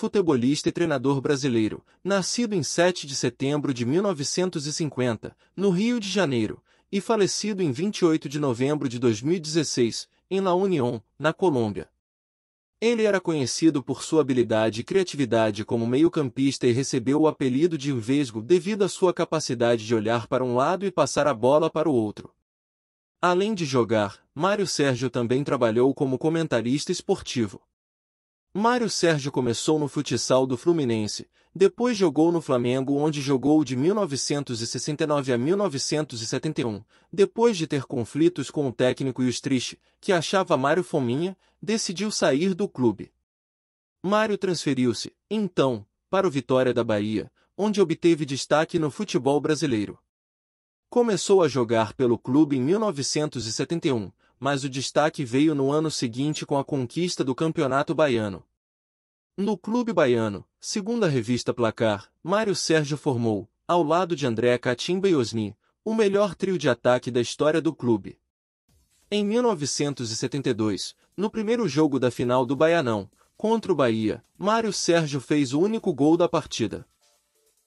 futebolista e treinador brasileiro, nascido em 7 de setembro de 1950, no Rio de Janeiro, e falecido em 28 de novembro de 2016, em La Unión, na Colômbia. Ele era conhecido por sua habilidade e criatividade como meio-campista e recebeu o apelido de Vesgo devido à sua capacidade de olhar para um lado e passar a bola para o outro. Além de jogar, Mário Sérgio também trabalhou como comentarista esportivo. Mário Sérgio começou no futsal do Fluminense, depois jogou no Flamengo onde jogou de 1969 a 1971, depois de ter conflitos com o técnico e os Triste, que achava Mário Fominha, decidiu sair do clube. Mário transferiu-se, então, para o Vitória da Bahia, onde obteve destaque no futebol brasileiro. Começou a jogar pelo clube em 1971, mas o destaque veio no ano seguinte com a conquista do Campeonato Baiano. No clube baiano, segundo a revista Placar, Mário Sérgio formou, ao lado de André Catimba e Osni, o melhor trio de ataque da história do clube. Em 1972, no primeiro jogo da final do Baianão, contra o Bahia, Mário Sérgio fez o único gol da partida.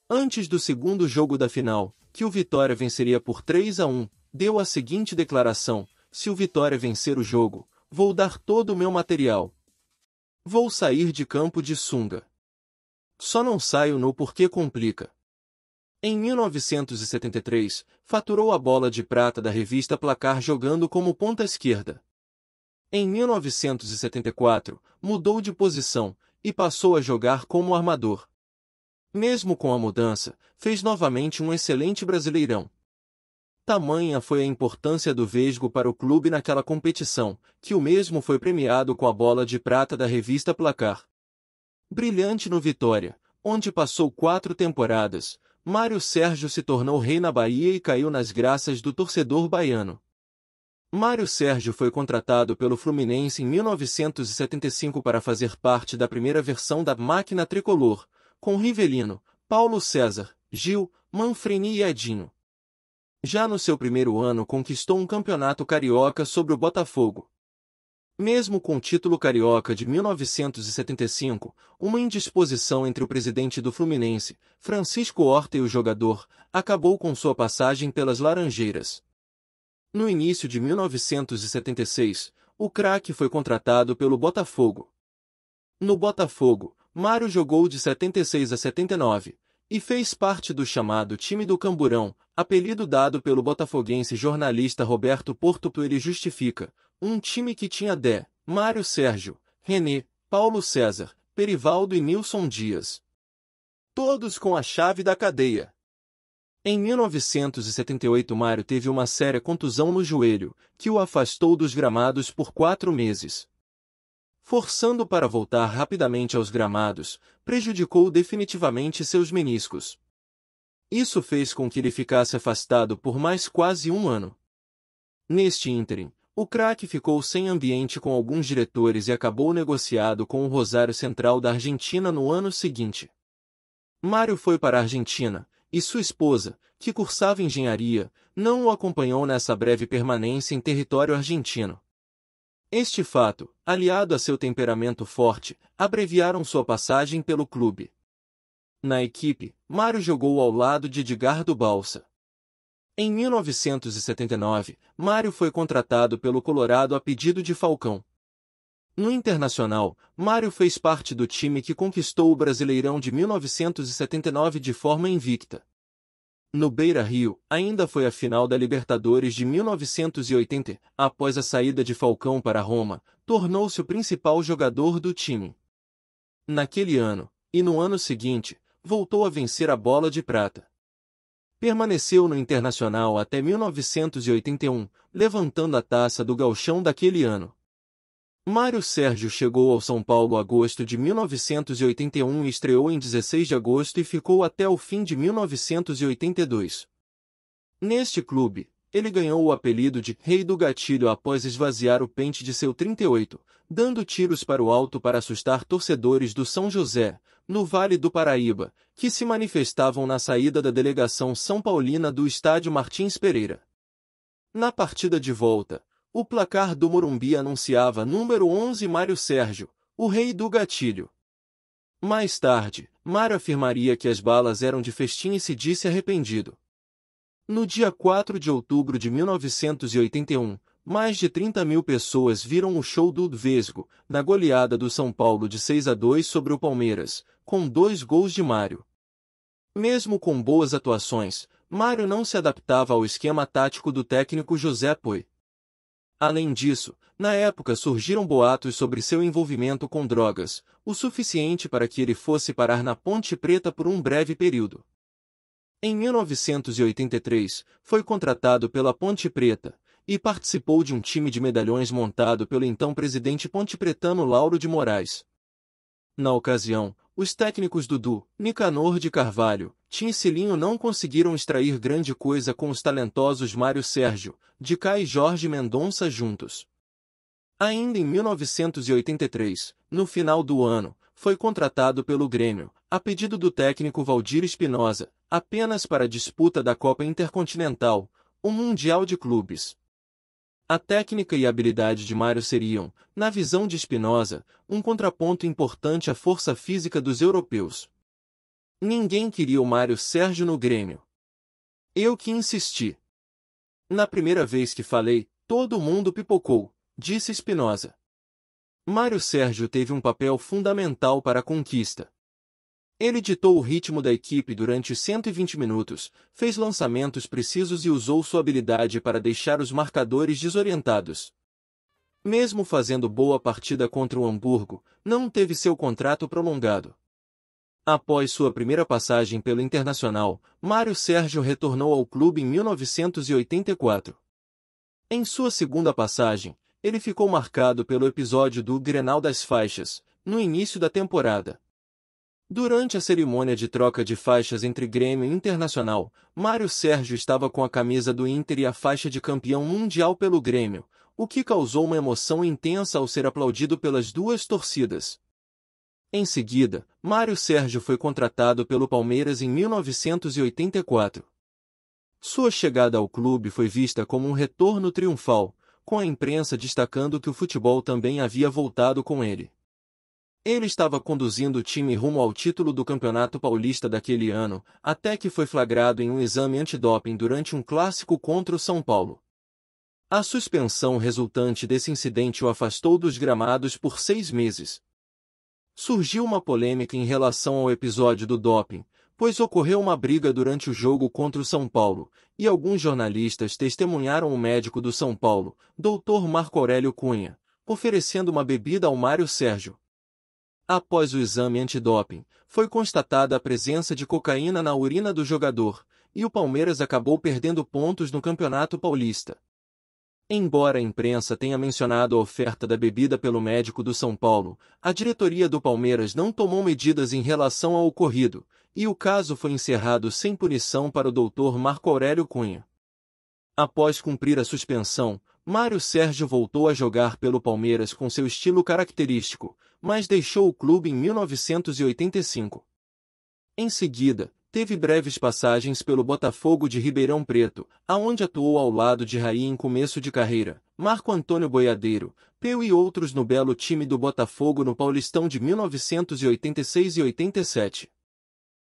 Antes do segundo jogo da final, que o Vitória venceria por 3 a 1, deu a seguinte declaração, se o Vitória vencer o jogo, vou dar todo o meu material. Vou sair de campo de sunga. Só não saio no porque complica. Em 1973, faturou a bola de prata da revista Placar jogando como ponta esquerda. Em 1974, mudou de posição e passou a jogar como armador. Mesmo com a mudança, fez novamente um excelente brasileirão, Tamanha foi a importância do Vesgo para o clube naquela competição, que o mesmo foi premiado com a bola de prata da revista Placar. Brilhante no Vitória, onde passou quatro temporadas, Mário Sérgio se tornou rei na Bahia e caiu nas graças do torcedor baiano. Mário Sérgio foi contratado pelo Fluminense em 1975 para fazer parte da primeira versão da máquina tricolor, com Rivelino, Paulo César, Gil, Manfrini e Edinho. Já no seu primeiro ano conquistou um campeonato carioca sobre o Botafogo. Mesmo com o título carioca de 1975, uma indisposição entre o presidente do Fluminense, Francisco Horta e o jogador, acabou com sua passagem pelas Laranjeiras. No início de 1976, o craque foi contratado pelo Botafogo. No Botafogo, Mário jogou de 76 a 79, e fez parte do chamado time do Camburão, apelido dado pelo botafoguense jornalista Roberto Porto ele justifica, um time que tinha Dé, Mário Sérgio, René, Paulo César, Perivaldo e Nilson Dias. Todos com a chave da cadeia. Em 1978 Mário teve uma séria contusão no joelho, que o afastou dos gramados por quatro meses forçando para voltar rapidamente aos gramados, prejudicou definitivamente seus meniscos. Isso fez com que ele ficasse afastado por mais quase um ano. Neste ínterim, o craque ficou sem ambiente com alguns diretores e acabou negociado com o Rosário Central da Argentina no ano seguinte. Mário foi para a Argentina, e sua esposa, que cursava engenharia, não o acompanhou nessa breve permanência em território argentino. Este fato, aliado a seu temperamento forte, abreviaram sua passagem pelo clube. Na equipe, Mário jogou ao lado de Edgardo Balsa. Em 1979, Mário foi contratado pelo Colorado a pedido de Falcão. No Internacional, Mário fez parte do time que conquistou o Brasileirão de 1979 de forma invicta. No Beira-Rio, ainda foi a final da Libertadores de 1980. Após a saída de Falcão para Roma, tornou-se o principal jogador do time. Naquele ano, e no ano seguinte, voltou a vencer a bola de prata. Permaneceu no Internacional até 1981, levantando a taça do gauchão daquele ano. Mário Sérgio chegou ao São Paulo em agosto de 1981 e estreou em 16 de agosto e ficou até o fim de 1982. Neste clube, ele ganhou o apelido de Rei do Gatilho após esvaziar o pente de seu 38, dando tiros para o alto para assustar torcedores do São José, no Vale do Paraíba, que se manifestavam na saída da delegação São Paulina do estádio Martins Pereira. Na partida de volta, o placar do Morumbi anunciava número 11 Mário Sérgio, o rei do gatilho. Mais tarde, Mário afirmaria que as balas eram de festim e se disse arrependido. No dia 4 de outubro de 1981, mais de 30 mil pessoas viram o show do Vesgo, na goleada do São Paulo de 6 a 2 sobre o Palmeiras, com dois gols de Mário. Mesmo com boas atuações, Mário não se adaptava ao esquema tático do técnico José Poi. Além disso, na época surgiram boatos sobre seu envolvimento com drogas, o suficiente para que ele fosse parar na Ponte Preta por um breve período. Em 1983, foi contratado pela Ponte Preta e participou de um time de medalhões montado pelo então presidente pontepretano Lauro de Moraes. Na ocasião, os técnicos Dudu, Nicanor de Carvalho, Tim Cilinho não conseguiram extrair grande coisa com os talentosos Mário Sérgio, Dicá e Jorge Mendonça juntos. Ainda em 1983, no final do ano, foi contratado pelo Grêmio, a pedido do técnico Valdir Espinosa, apenas para a disputa da Copa Intercontinental, o um Mundial de Clubes. A técnica e habilidade de Mário seriam, na visão de Spinoza, um contraponto importante à força física dos europeus. Ninguém queria o Mário Sérgio no Grêmio. Eu que insisti. Na primeira vez que falei, todo mundo pipocou, disse Spinoza. Mário Sérgio teve um papel fundamental para a conquista. Ele ditou o ritmo da equipe durante 120 minutos, fez lançamentos precisos e usou sua habilidade para deixar os marcadores desorientados. Mesmo fazendo boa partida contra o Hamburgo, não teve seu contrato prolongado. Após sua primeira passagem pelo Internacional, Mário Sérgio retornou ao clube em 1984. Em sua segunda passagem, ele ficou marcado pelo episódio do Grenal das Faixas, no início da temporada. Durante a cerimônia de troca de faixas entre Grêmio e Internacional, Mário Sérgio estava com a camisa do Inter e a faixa de campeão mundial pelo Grêmio, o que causou uma emoção intensa ao ser aplaudido pelas duas torcidas. Em seguida, Mário Sérgio foi contratado pelo Palmeiras em 1984. Sua chegada ao clube foi vista como um retorno triunfal, com a imprensa destacando que o futebol também havia voltado com ele. Ele estava conduzindo o time rumo ao título do Campeonato Paulista daquele ano, até que foi flagrado em um exame antidoping durante um clássico contra o São Paulo. A suspensão resultante desse incidente o afastou dos gramados por seis meses. Surgiu uma polêmica em relação ao episódio do doping, pois ocorreu uma briga durante o jogo contra o São Paulo, e alguns jornalistas testemunharam o médico do São Paulo, Dr. Marco Aurélio Cunha, oferecendo uma bebida ao Mário Sérgio, Após o exame antidoping, foi constatada a presença de cocaína na urina do jogador, e o Palmeiras acabou perdendo pontos no Campeonato Paulista. Embora a imprensa tenha mencionado a oferta da bebida pelo médico do São Paulo, a diretoria do Palmeiras não tomou medidas em relação ao ocorrido, e o caso foi encerrado sem punição para o doutor Marco Aurélio Cunha. Após cumprir a suspensão, Mário Sérgio voltou a jogar pelo Palmeiras com seu estilo característico, mas deixou o clube em 1985. Em seguida, teve breves passagens pelo Botafogo de Ribeirão Preto, aonde atuou ao lado de Raí em começo de carreira, Marco Antônio Boiadeiro, Peu e outros no belo time do Botafogo no Paulistão de 1986 e 87.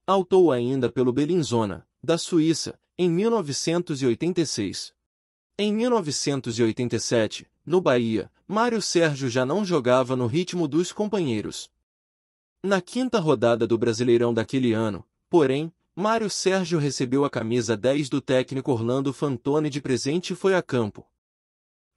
Altou ainda pelo Belinzona, da Suíça, em 1986. Em 1987, no Bahia, Mário Sérgio já não jogava no ritmo dos companheiros. Na quinta rodada do Brasileirão daquele ano, porém, Mário Sérgio recebeu a camisa 10 do técnico Orlando Fantoni de presente e foi a campo.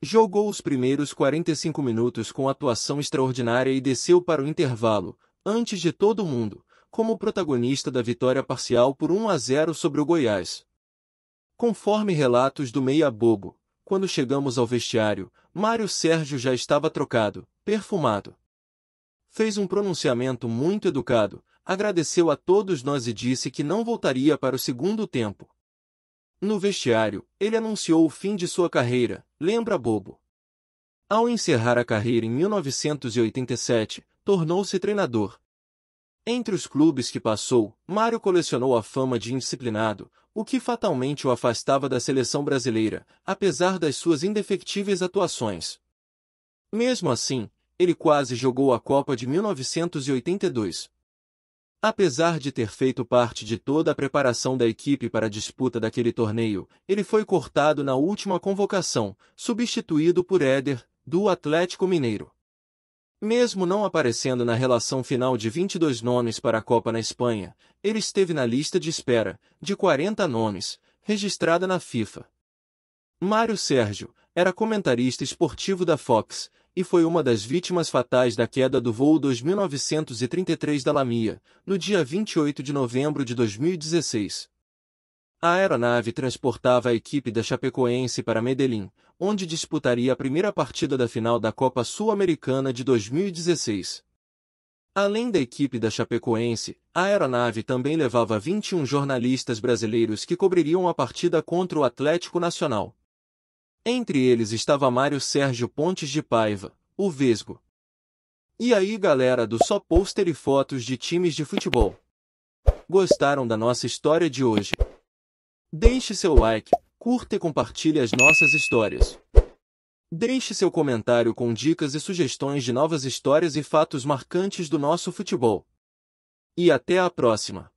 Jogou os primeiros 45 minutos com atuação extraordinária e desceu para o intervalo, antes de todo mundo, como protagonista da vitória parcial por 1 a 0 sobre o Goiás. Conforme relatos do meia-bobo, quando chegamos ao vestiário, Mário Sérgio já estava trocado, perfumado. Fez um pronunciamento muito educado, agradeceu a todos nós e disse que não voltaria para o segundo tempo. No vestiário, ele anunciou o fim de sua carreira, lembra bobo. Ao encerrar a carreira em 1987, tornou-se treinador. Entre os clubes que passou, Mário colecionou a fama de indisciplinado, o que fatalmente o afastava da seleção brasileira, apesar das suas indefectíveis atuações. Mesmo assim, ele quase jogou a Copa de 1982. Apesar de ter feito parte de toda a preparação da equipe para a disputa daquele torneio, ele foi cortado na última convocação, substituído por Éder, do Atlético Mineiro. Mesmo não aparecendo na relação final de 22 nomes para a Copa na Espanha, ele esteve na lista de espera, de 40 nomes, registrada na FIFA. Mário Sérgio era comentarista esportivo da Fox e foi uma das vítimas fatais da queda do voo 2933 da Lamia, no dia 28 de novembro de 2016. A aeronave transportava a equipe da Chapecoense para Medellín, onde disputaria a primeira partida da final da Copa Sul-Americana de 2016. Além da equipe da Chapecoense, a aeronave também levava 21 jornalistas brasileiros que cobririam a partida contra o Atlético Nacional. Entre eles estava Mário Sérgio Pontes de Paiva, o Vesgo. E aí galera do Só Pôster e Fotos de Times de Futebol. Gostaram da nossa história de hoje? Deixe seu like, curta e compartilhe as nossas histórias. Deixe seu comentário com dicas e sugestões de novas histórias e fatos marcantes do nosso futebol. E até a próxima!